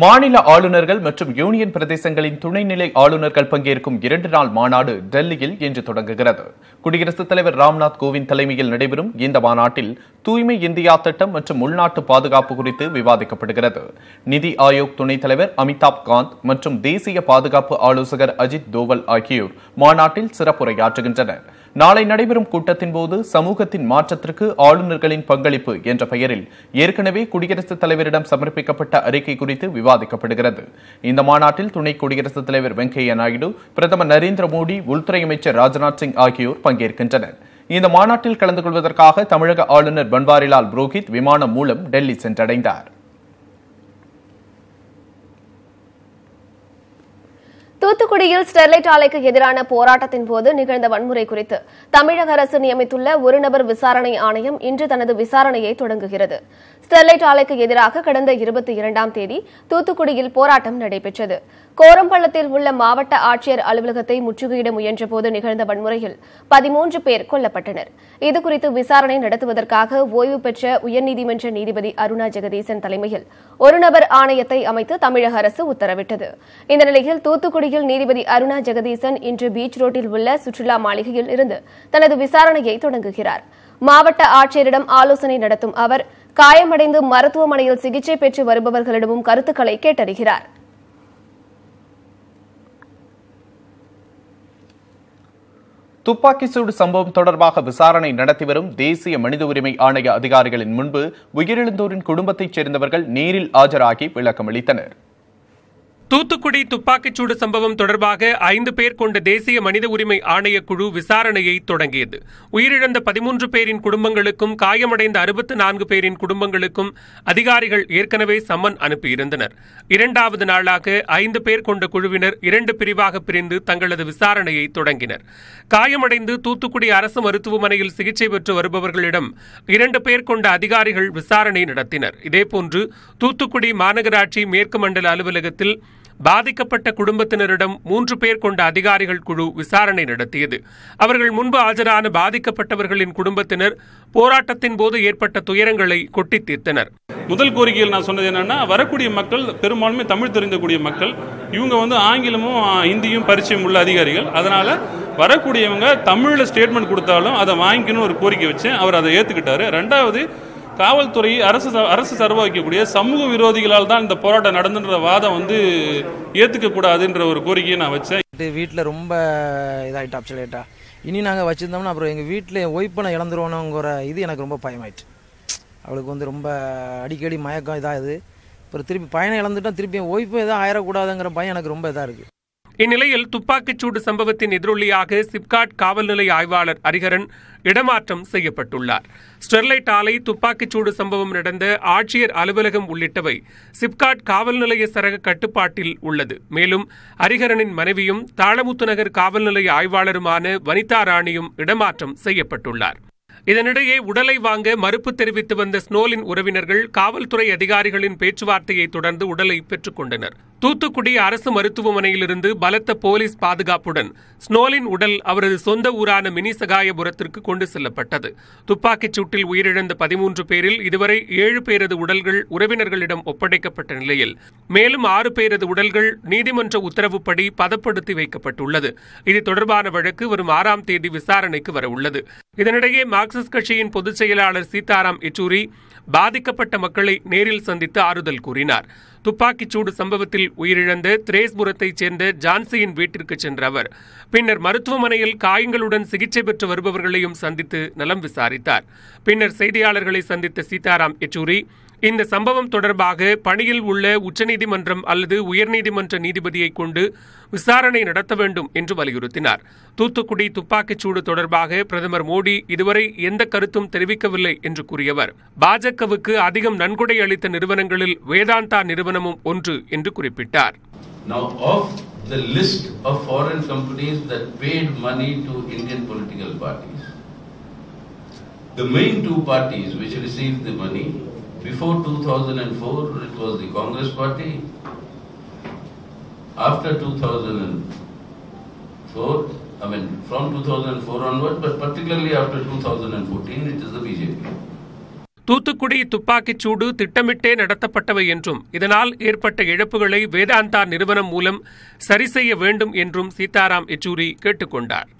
மாநில ஆளுநர்கள் மற்றும் யூனியன் பிரதேசங்களின் துணைநிலை ஆளுநர்கள் பங்கேற்கும் இரண்டு நாள் மாநாடு டெல்லியில் இன்று தொடங்குகிறது குடியரசுத் தலைவர் ராம்நாத் கோவிந்த் தலைமையில் நடைபெறும் இந்த மாநாட்டில் தூய்மை இந்தியா திட்டம் மற்றும் உள்நாட்டு பாதுகாப்பு குறித்து விவாதிக்கப்படுகிறது நிதி ஆயோக் துணைத் தலைவர் அமிதாப் காந்த் மற்றும் தேசிய பாதுகாப்பு ஆலோசகர் அஜித் தோவல் ஆகியோர் மாநாட்டில் சிறப்புரையாற்றுகின்றனர் நாளை நடைபெறும் கூட்டத்தின் போது சமூகத்தின் மாற்றத்திற்கு ஆளுநர்களின் பங்களிப்பு என்ற பெயரில் ஏற்கனவே குடியரசுத் தலைவரிடம் சமர்ப்பிக்கப்பட்ட அறிக்கை குறித்து விவாதிக்கப்படுகிறது இந்த மாநாட்டில் துணை குடியரசுத் தலைவர் வெங்கையா நாயுடு பிரதமர் நரேந்திர மோடி உள்துறை அமைச்சர் ராஜ்நாத் சிங் ஆகியோர் பங்கேற்கின்றனர் இந்த மாநாட்டில் கலந்து கொள்வதற்காக தமிழக ஆளுநர் பன்வாரிலால் புரோஹித் விமானம் மூலம் டெல்லி சென்றடைந்தார் தூத்துக்குடியில் ஸ்டெர்லைட் ஆலைக்கு எதிரான போராட்டத்தின் போது நிகழ்ந்த வன்முறை குறித்து தமிழக அரசு நியமித்துள்ள ஒரு நபர் விசாரணை ஆணையம் இன்று தனது விசாரணையை தொடங்குகிறது ஸ்டெர்லைட் ஆலைக்கு எதிராக கடந்த இருபத்தி இரண்டாம் தேதி தூத்துக்குடியில் போராட்டம் நடைபெற்றது கோரம்பள்ளத்தில் உள்ள மாவட்ட ஆட்சியர் அலுவலகத்தை முற்றுகையிட முயன்றபோது நிகழ்ந்த வன்முறையில் பதிமூன்று பேர் கொல்லப்பட்டனர் இதுகுறித்து விசாரணை நடத்துவதற்காக ஓய்வு பெற்ற உயர்நீதிமன்ற நீதிபதி அருணா ஜெகதீசன் தலைமையில் ஒரு நபர் ஆணையத்தை அமைத்து தமிழக அரசு உத்தரவிட்டது இந்த நிலையில் தூத்துக்குடி நிலையில் நீதிபதி அருணா ஜெகதீசன் இன்று பீச் ரோட்டில் உள்ள சுற்றுலா மாளிகையில் இருந்து தனது விசாரணையை தொடங்குகிறார் மாவட்ட ஆட்சியரிடம் ஆலோசனை நடத்தும் அவர் காயமடைந்து மருத்துவமனையில் சிகிச்சை பெற்று வருபவர்களிடமும் கருத்துக்களை கேட்டறிகிறார் துப்பாக்கி சூடு சம்பவம் தொடர்பாக விசாரணை நடத்தி வரும் தேசிய மனித உரிமை ஆணைய அதிகாரிகளின் முன்பு உயிரிழந்தோரின் குடும்பத்தைச் சேர்ந்தவர்கள் நேரில் ஆஜராகி விளக்கமளித்தனர் தூத்துக்குடி துப்பாக்கிச்சூடு சம்பவம் தொடர்பாக ஐந்து பேர் கொண்ட தேசிய மனித உரிமை ஆணையக்குழு விசாரணையை தொடங்கியது உயிரிழந்த பதிமூன்று பேரின் குடும்பங்களுக்கும் காயமடைந்த அறுபத்து நான்கு பேரின் குடும்பங்களுக்கும் அதிகாரிகள் ஏற்கனவே சம்மன் அனுப்பியிருந்தனர் இரண்டாவது நாளாக ஐந்து பேர் கொண்ட குழுவினர் இரண்டு பிரிவாக பிரிந்து தங்களது விசாரணையை தொடங்கினர் காயமடைந்து தூத்துக்குடி அரசு மருத்துவமனையில் சிகிச்சை பெற்று வருபவர்களிடம் இரண்டு பேர் கொண்ட அதிகாரிகள் விசாரணை நடத்தினர் இதேபோன்று தூத்துக்குடி மாநகராட்சி மேற்கு மண்டல அலுவலகத்தில் பாதிக்கப்பட்ட குடும்பத்தினரிடம் மூன்று பேர் கொண்ட அதிகாரிகள் குழு விசாரணை நடத்தியது அவர்கள் முன்பு ஆஜரான பாதிக்கப்பட்டவர்களின் குடும்பத்தினர் போராட்டத்தின் போது ஏற்பட்ட துயரங்களை கொட்டி தீர்த்தனர் முதல் கோரிக்கையில் நான் சொன்னது என்னன்னா வரக்கூடிய மக்கள் பெரும்பான்மை தமிழ் தெரிந்தக்கூடிய மக்கள் இவங்க வந்து ஆங்கிலமும் ஹிந்தியும் பரிச்சயம் உள்ள அதிகாரிகள் அதனால வரக்கூடியவங்க தமிழில் ஸ்டேட்மெண்ட் கொடுத்தாலும் அதை வாங்கிக்கணும் ஒரு கோரிக்கை வச்சு அவர் அதை ஏற்றுக்கிட்டாரு ரெண்டாவது காவல்துறை அரசு அரசு சர்வாக்கக்கூடிய வைக்கக்கூடிய சமூக விரோதிகளால் தான் இந்த போராட்டம் நடந்துன்ற வாதம் வந்து ஏற்றுக்க கூடாதுன்ற ஒரு கோரிக்கையை நான் வச்சேன் வீட்டில் ரொம்ப இதாகிட்டா அப்சலேட்டா இனி நாங்கள் வச்சுருந்தோம்னா அப்புறம் எங்கள் வீட்டில் ஒய்ப்பனை இழந்துருவோனுங்கிற இது எனக்கு ரொம்ப பயமாயிட்டு அவளுக்கு வந்து ரொம்ப அடிக்கடி மயக்கம் இதாகுது அப்புறம் திருப்பி பயணம் இழந்துட்டோம் திருப்பி ஒய்ப்பு எதாவது ஆயிடக்கூடாதுங்கிற பயம் எனக்கு ரொம்ப இதாக இருக்குது இந்நிலையில் துப்பாக்கிச்சூடு சம்பவத்தின் எதிரொலியாக சிப்காட் காவல் நிலைய ஆய்வாளர் ஹரிகரன் இடமாற்றம் செய்யப்பட்டுள்ளார் ஸ்டெர்லைட் ஆலை துப்பாக்கிச்சூடு சம்பவம் நடந்த ஆட்சியர் அலுவலகம் உள்ளிட்டவை சிப்காட் காவல் நிலைய சரக கட்டுப்பாட்டில் உள்ளது மேலும் ஹரிகரனின் மனைவியும் தாளமுத்து நகர் காவல் நிலைய ஆய்வாளருமான வனிதா ராணியும் இடமாற்றம் செய்யப்பட்டுள்ளார் இதனிடையே உடலை வாங்க மறுப்பு தெரிவித்து வந்த ஸ்னோலின் உறவினர்கள் காவல்துறை அதிகாரிகளின் பேச்சுவார்த்தையை தொடர்ந்து உடலை பெற்றுக் கொண்டனர் தூத்துக்குடி அரசு மருத்துவமனையிலிருந்து பலத்த போலீஸ் பாதுகாப்புடன் ஸ்னோலின் உடல் அவரது சொந்த ஊரான மினிசகாயபுரத்திற்கு கொண்டு செல்லப்பட்டது துப்பாக்கிச் சூட்டில் உயிரிழந்த பதிமூன்று பேரில் இதுவரை ஏழு பேரது உடல்கள் உறவினர்களிடம் ஒப்படைக்கப்பட்ட நிலையில் மேலும் ஆறு பேரது உடல்கள் நீதிமன்ற உத்தரவுப்படி பதப்படுத்தி வைக்கப்பட்டுள்ளது இது தொடர்பான வழக்கு வரும் ஆறாம் தேதி விசாரணைக்கு வரவுள்ளது இதனிடையே மார்க்சிஸ்ட் கட்சியின் பொதுச் செயலாளர் சீதாராம் யெச்சூரி பாதிக்கப்பட்ட மக்களை நேரில் சந்தித்து ஆறுதல் கூறினார் துப்பாக்கிச்சூடு சம்பவத்தில் உயிரிழந்த திரேஸ்புரத்தைச் சேர்ந்த ஜான்சியின் வீட்டிற்கு சென்ற அவர் பின்னர் மருத்துவமனையில் காயங்களுடன் சிகிச்சை பெற்று வருபவர்களையும் சந்தித்து நலம் விசாரித்தார் பின்னர் செய்தியாளர்களை சந்தித்த சீதாராம் யெச்சூரி இந்த சம்பவம் தொடர்பாக பணியில் உள்ள உச்சநீதிமன்றம் அல்லது உயர்நீதிமன்ற நீதிபதியை கொண்டு விசாரணை நடத்த வேண்டும் என்று வலியுறுத்தினார் தூத்துக்குடி துப்பாக்கிச் சூடு தொடர்பாக பிரதமர் மோடி இதுவரை எந்த கருத்தும் தெரிவிக்கவில்லை என்று கூறியவர் பாஜகவுக்கு அதிகம் நன்கொடை அளித்த நிறுவனங்களில் வேதாந்தா நிறுவனமும் ஒன்று என்று குறிப்பிட்டார் the main two parties which received the money Before 2004, it was the Congress party. After 2004, I mean, from 2004 onwards, but particularly after 2014, it is the BJP. Thoothukudi துப்பாக்கிச் சூடு திட்டமிட்டே நடத்தப்பட்டவை என்றும் இதனால் ஏற்பட்ட இழப்புகளை வேதாந்தா நிறுவனம் மூலம் சரி செய்ய வேண்டும் என்றும் சீதாராம் யெச்சூரி கேட்டுக்கொண்டார்